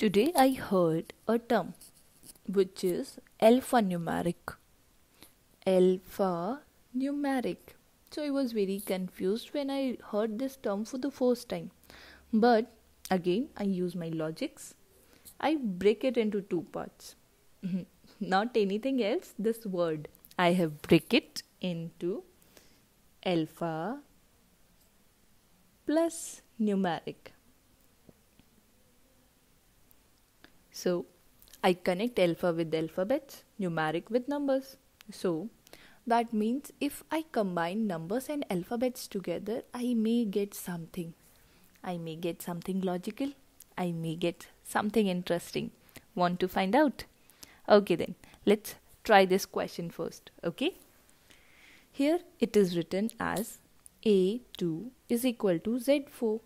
Today I heard a term which is alphanumeric. Alphanumeric. So I was very confused when I heard this term for the first time. But again, I use my logics. I break it into two parts. Mm-hmm. Not anything else, this word. I have break it into alpha plus numeric So I connect alpha with alphabets, numeric with numbers. So that means if I combine numbers and alphabets together, I may get something. I may get something logical. I may get something interesting. Want to find out? Okay, then let's try this question first. Okay, here it is written as a2 is equal to z4,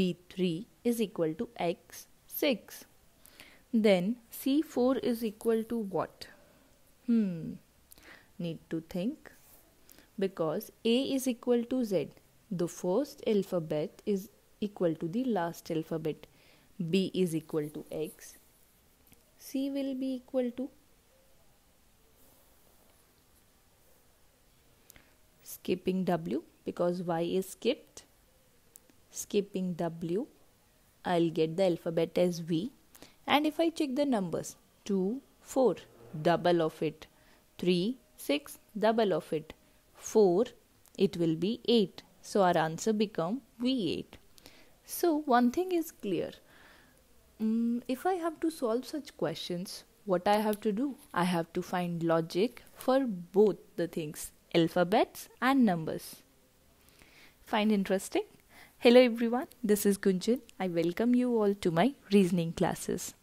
b3 is equal to x6. Then C4 is equal to what? Hmm, need to think. Because A is equal to Z, the first alphabet is equal to the last alphabet. B is equal to X. C will be equal to skipping W because Y is skipped. Skipping W, I'll get the alphabet as V and if I check the numbers 2 4 double of it 3 6 double of it 4 it will be 8 so our answer become V8 so one thing is clear mm, if I have to solve such questions what I have to do I have to find logic for both the things alphabets and numbers find interesting Hello everyone, this is Gunjan. I welcome you all to my reasoning classes.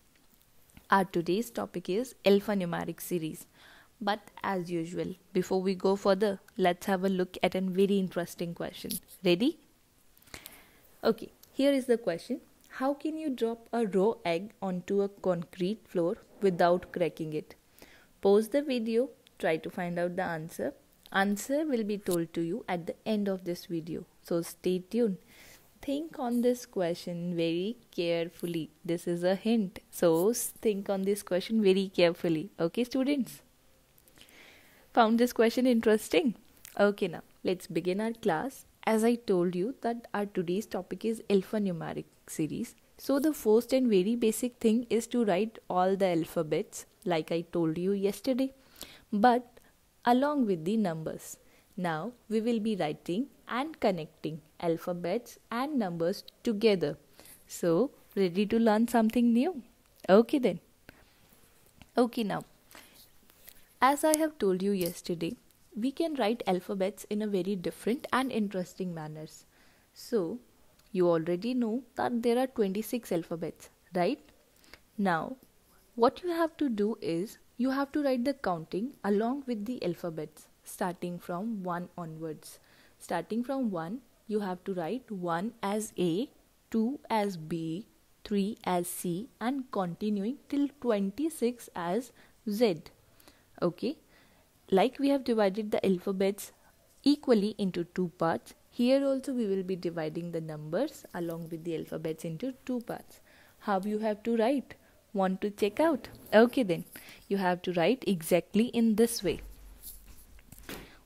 Our today's topic is alphanumeric series. But as usual, before we go further, let's have a look at a very interesting question. Ready? Okay, here is the question How can you drop a raw egg onto a concrete floor without cracking it? Pause the video, try to find out the answer. Answer will be told to you at the end of this video. So stay tuned think on this question very carefully. This is a hint. So, think on this question very carefully. Okay, students? Found this question interesting? Okay, now let's begin our class. As I told you, that our today's topic is alphanumeric series. So, the first and very basic thing is to write all the alphabets, like I told you yesterday, but along with the numbers. Now, we will be writing and connecting alphabets and numbers together. So, ready to learn something new? Okay then. Okay now. As I have told you yesterday, we can write alphabets in a very different and interesting manners. So, you already know that there are 26 alphabets, right? Now, what you have to do is you have to write the counting along with the alphabets starting from 1 onwards. Starting from 1, you have to write 1 as A, 2 as B, 3 as C and continuing till 26 as Z. Okay. Like we have divided the alphabets equally into two parts, here also we will be dividing the numbers along with the alphabets into two parts. How you have to write? Want to check out? Okay then. You have to write exactly in this way.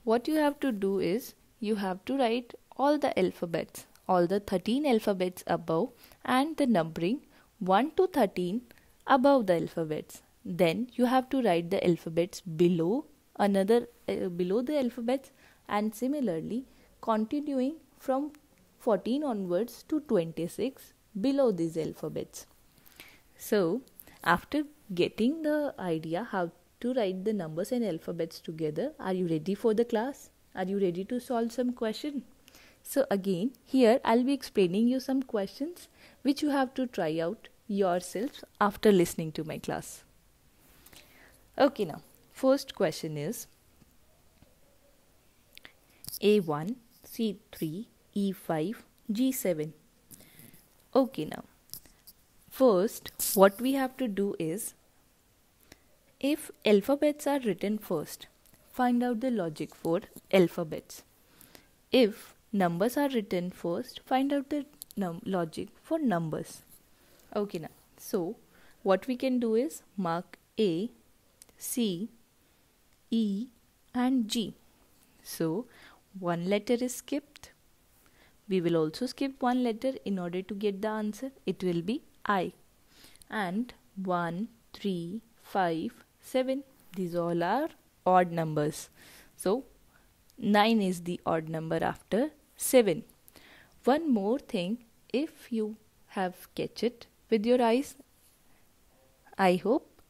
What you have to do is you have to write all the alphabets, all the 13 alphabets above and the numbering 1 to 13 above the alphabets. Then you have to write the alphabets below another uh, below the alphabets and similarly continuing from 14 onwards to 26 below these alphabets. So, after getting the idea how to write the numbers and alphabets together, are you ready for the class? Are you ready to solve some question? So again here I'll be explaining you some questions which you have to try out yourself after listening to my class. Okay now first question is A1 C3 E5 G7. Okay now first what we have to do is if alphabets are written first find out the logic for alphabets. If numbers are written first find out the num- logic for numbers okay now so what we can do is mark a c e and g so one letter is skipped we will also skip one letter in order to get the answer it will be i and 1 3 5 7 these all are odd numbers so 9 is the odd number after 7. One more thing, if you have catch it with your eyes, I hope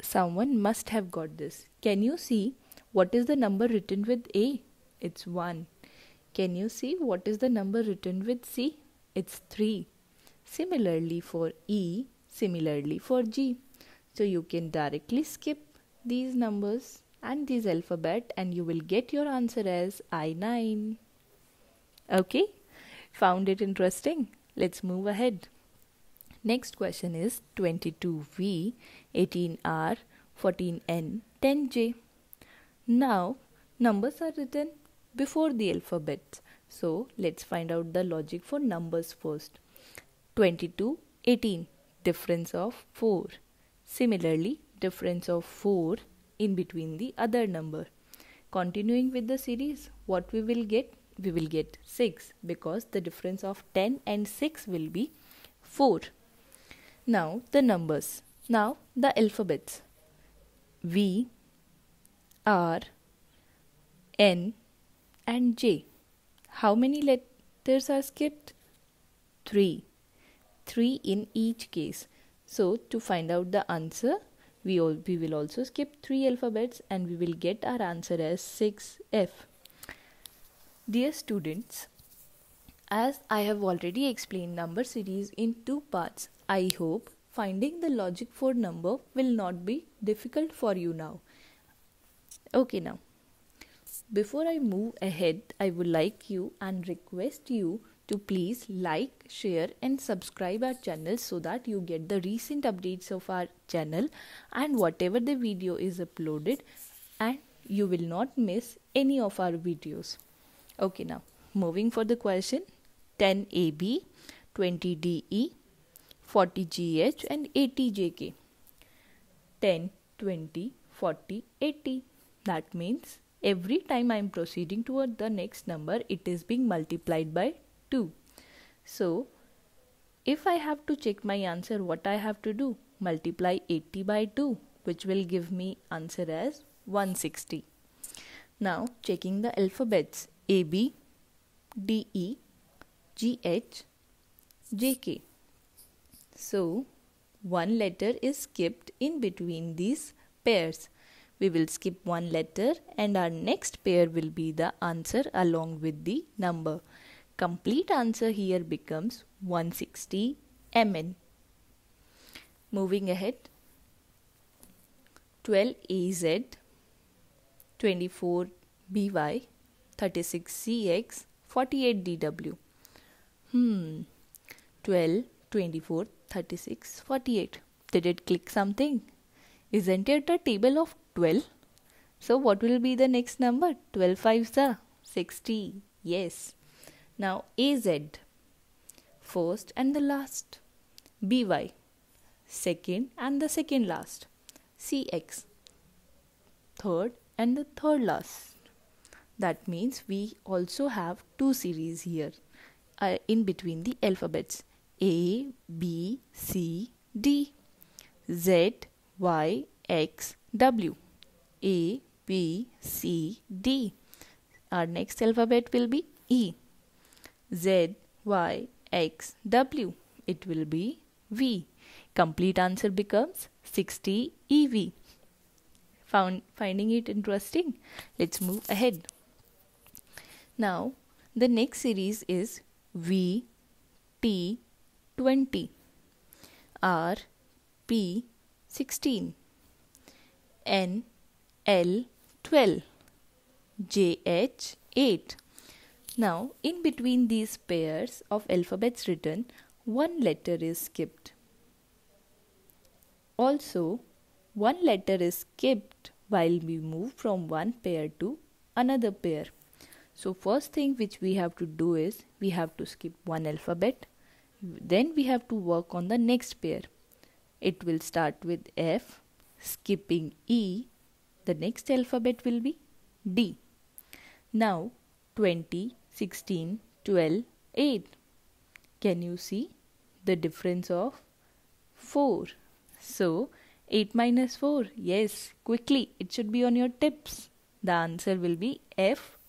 someone must have got this. Can you see what is the number written with A? It's 1. Can you see what is the number written with C? It's 3. Similarly for E, similarly for G. So you can directly skip these numbers and these alphabet and you will get your answer as I9. Okay, found it interesting. Let's move ahead. Next question is 22V, 18R, 14N, 10J. Now, numbers are written before the alphabets. So, let's find out the logic for numbers first. 22, 18, difference of 4. Similarly, difference of 4 in between the other number. Continuing with the series, what we will get? we will get 6 because the difference of 10 and 6 will be 4. Now the numbers. Now the alphabets. V, R, N and J. How many letters are skipped? 3. 3 in each case. So to find out the answer, we, all, we will also skip 3 alphabets and we will get our answer as 6F. Dear students, as I have already explained number series in two parts, I hope finding the logic for number will not be difficult for you now. Okay, now, before I move ahead, I would like you and request you to please like, share, and subscribe our channel so that you get the recent updates of our channel and whatever the video is uploaded, and you will not miss any of our videos. Okay, now moving for the question 10AB, 20DE, 40GH, and 80JK. 10, 20, 40, 80. That means every time I am proceeding toward the next number, it is being multiplied by 2. So, if I have to check my answer, what I have to do? Multiply 80 by 2, which will give me answer as 160. Now, checking the alphabets. AB, DE, GH, JK. So, one letter is skipped in between these pairs. We will skip one letter and our next pair will be the answer along with the number. Complete answer here becomes 160 mn. Moving ahead, 12 AZ, 24 BY, 36CX, 48DW. Hmm, 12, 24, 36, 48. Did it click something? Isn't it a table of 12? So what will be the next number? 12 5 are 60. Yes. Now AZ, first and the last. BY, second and the second last. CX, third and the third last. That means we also have two series here uh, in between the alphabets A, B, C, D, Z, Y, X, W. A, B, C, D. Our next alphabet will be E. Z, Y, X, W. It will be V. Complete answer becomes 60 EV. Found, finding it interesting? Let's move ahead. Now, the next series is VT20, RP16, NL12, JH8. Now, in between these pairs of alphabets written, one letter is skipped. Also, one letter is skipped while we move from one pair to another pair. So first thing which we have to do is we have to skip one alphabet. Then we have to work on the next pair. It will start with F, skipping E. The next alphabet will be D. Now 20, 16, 12, 8. Can you see the difference of 4? So 8 minus 4. Yes, quickly. It should be on your tips. The answer will be F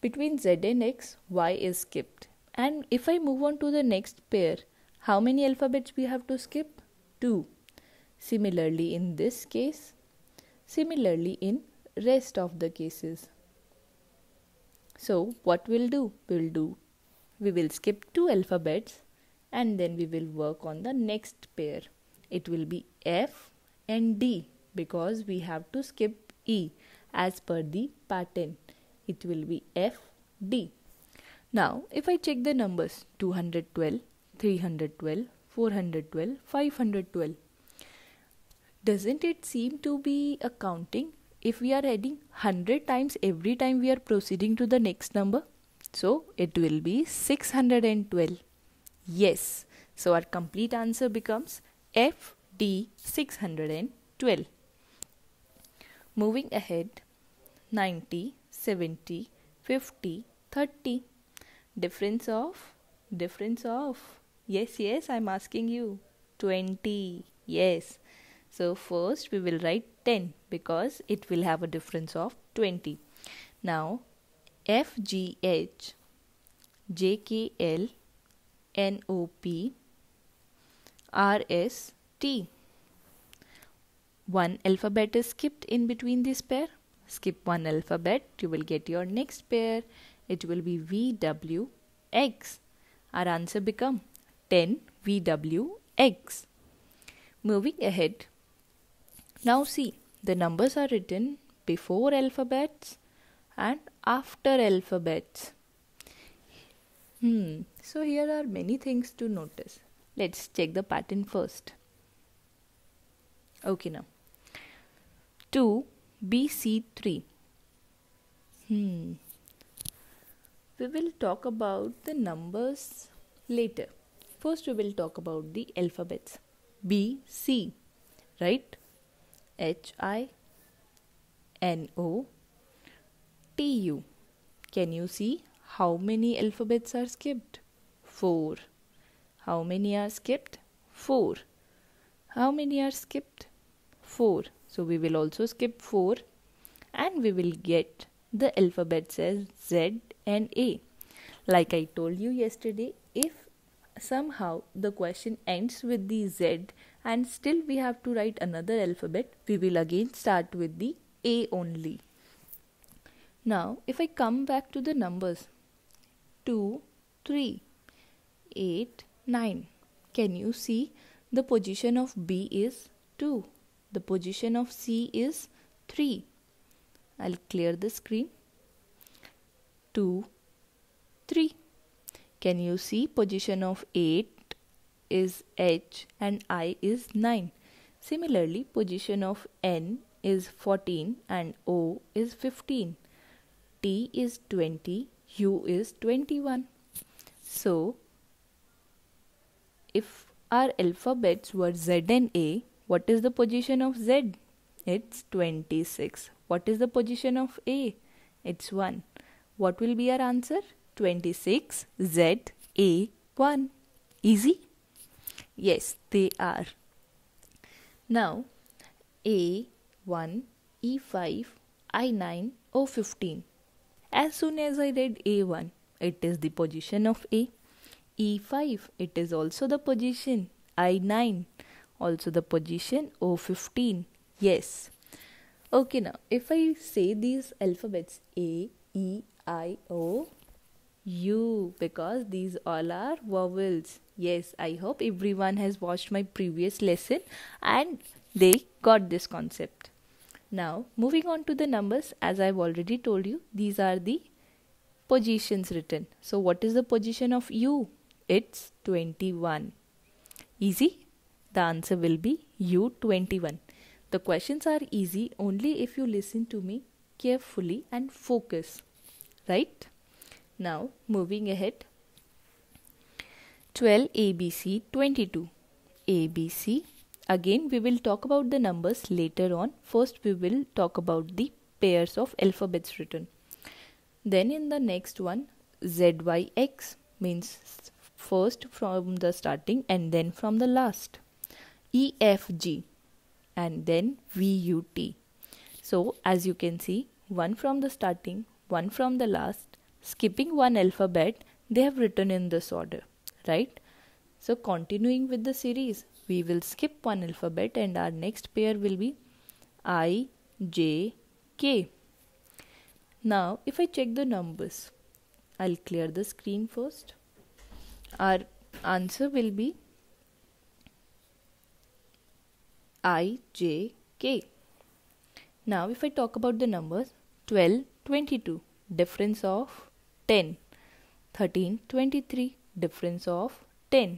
Between z and x, y is skipped. And if I move on to the next pair, how many alphabets we have to skip? 2. Similarly in this case, similarly in rest of the cases. So what we'll do? We'll do, we will skip two alphabets and then we will work on the next pair. It will be F and D because we have to skip E as per the pattern it will be FD. Now, if I check the numbers 212, 312, 412, 512, doesn't it seem to be a counting if we are adding 100 times every time we are proceeding to the next number? So, it will be 612. Yes. So, our complete answer becomes FD 612. Moving ahead, 90 70, 50, 30. Difference of? Difference of? Yes, yes, I'm asking you. 20. Yes. So first we will write 10 because it will have a difference of 20. Now F G H, J K L, N O P, R S T. One alphabet is skipped in between this pair skip one alphabet you will get your next pair it will be vwx our answer become 10 vwx moving ahead now see the numbers are written before alphabets and after alphabets hmm so here are many things to notice let's check the pattern first okay now 2 BC3. Hmm. We will talk about the numbers later. First, we will talk about the alphabets B, C, right? H, I, N, O, T, U. Can you see how many alphabets are skipped? 4. How many are skipped? 4. How many are skipped? 4. So we will also skip 4 and we will get the alphabets as Z and A. Like I told you yesterday, if somehow the question ends with the Z and still we have to write another alphabet, we will again start with the A only. Now, if I come back to the numbers 2, 3, 8, 9, can you see the position of B is 2? The position of C is 3. I'll clear the screen. 2, 3. Can you see position of 8 is H and I is 9. Similarly, position of N is 14 and O is 15. T is 20, U is 21. So, if our alphabets were Z and A, what is the position of Z? It's 26. What is the position of A? It's 1. What will be our answer? 26 Z A 1. Easy? Yes, they are. Now, A1, E5, I9, O15. As soon as I read A1, it is the position of A. E5, it is also the position. I9, also the position O15. Yes. Okay, now if I say these alphabets A, E, I, O, U because these all are vowels. Yes, I hope everyone has watched my previous lesson and they got this concept. Now, moving on to the numbers, as I've already told you, these are the positions written. So, what is the position of U? It's 21. Easy? The answer will be U21. The questions are easy only if you listen to me carefully and focus. Right? Now, moving ahead. 12 ABC 22. ABC. Again, we will talk about the numbers later on. First, we will talk about the pairs of alphabets written. Then, in the next one, ZYX means first from the starting and then from the last. EFG and then VUT. So as you can see, one from the starting, one from the last, skipping one alphabet, they have written in this order, right? So continuing with the series, we will skip one alphabet and our next pair will be I, J, K. Now if I check the numbers, I'll clear the screen first. Our answer will be i, j, k. Now if I talk about the numbers 12, 22, difference of 10. 13, 23, difference of 10.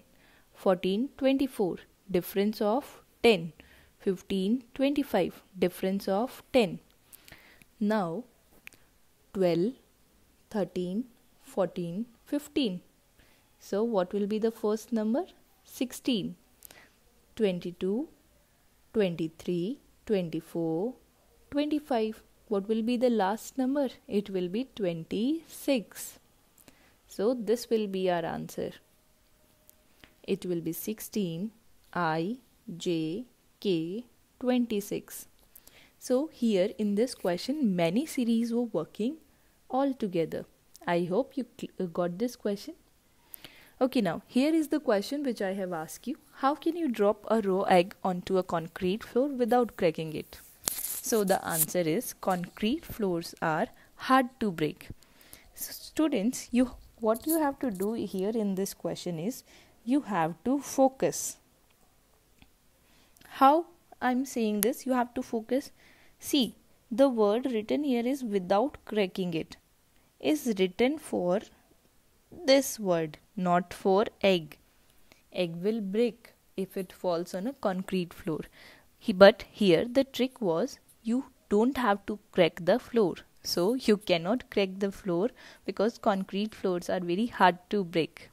14, 24, difference of 10. 15, 25, difference of 10. Now 12, 13, 14, 15. So what will be the first number? 16. 22, 23, 24, 25. What will be the last number? It will be 26. So this will be our answer. It will be 16, I, J, K, 26. So here in this question many series were working all together. I hope you uh, got this question. Okay, now here is the question which I have asked you. How can you drop a raw egg onto a concrete floor without cracking it? So the answer is concrete floors are hard to break. So students, you what you have to do here in this question is you have to focus. How I'm saying this, you have to focus. See, the word written here is without cracking it is written for this word, not for egg. Egg will break if it falls on a concrete floor. He, but here the trick was you don't have to crack the floor. So you cannot crack the floor because concrete floors are very hard to break.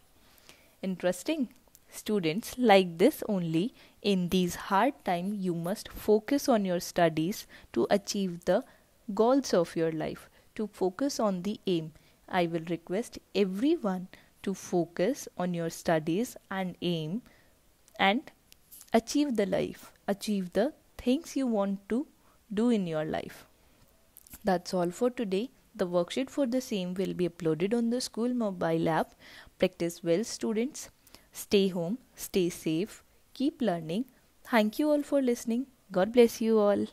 Interesting. Students like this only in these hard time you must focus on your studies to achieve the goals of your life to focus on the aim I will request everyone to focus on your studies and aim and achieve the life, achieve the things you want to do in your life. That's all for today. The worksheet for the same will be uploaded on the school mobile app. Practice well, students. Stay home, stay safe, keep learning. Thank you all for listening. God bless you all.